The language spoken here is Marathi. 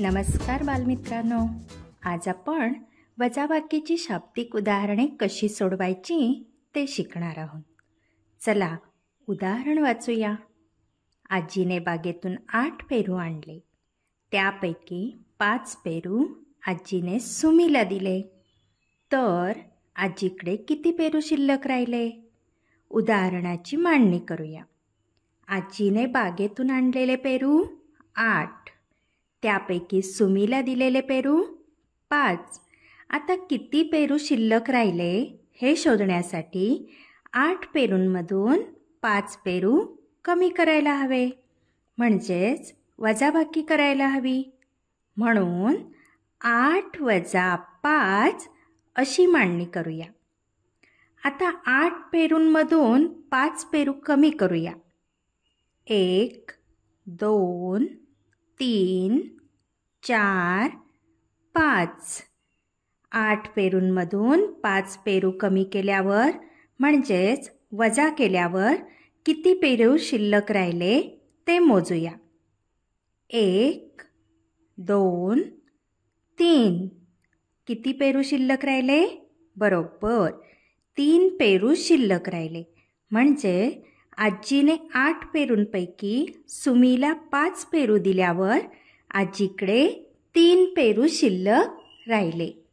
नमस्कार बालमित्रांनो आज आपण वजाबाकीची शाब्दिक उदाहरणे कशी सोडवायची ते शिकणार आहोत चला उदाहरण वाचूया आजीने बागेतून आठ पेरू आणले त्यापैकी पाच पेरू आजीने सुमीला दिले तर आजीकडे किती पेरू शिल्लक राहिले उदाहरणाची मांडणी करूया आजीने बागेतून आणलेले पेरू आठ त्यापैकी सुमीला दिलेले पेरू पाच आता किती पेरू शिल्लक राहिले हे शोधण्यासाठी आठ पेरूंमधून पाच पेरू कमी करायला हवे म्हणजेच वजाबाकी करायला हवी म्हणून आठ वजा पाच अशी मांडणी करूया आता आठ पेरूंमधून पाच पेरू कमी करूया एक दोन तीन चार पाच आठ पेरूंमधून पाच पेरू कमी केल्यावर म्हणजेच वजा केल्यावर किती पेरू शिल्लक राहिले ते मोजूया एक दोन तीन किती पेरू शिल्लक राहिले बरोबर तीन पेरू शिल्लक राहिले म्हणजे आजीने आठ पेरूंपैकी सुमीला पाच पेरू दिल्यावर आजीकडे तीन पेरू शिल्लक राहिले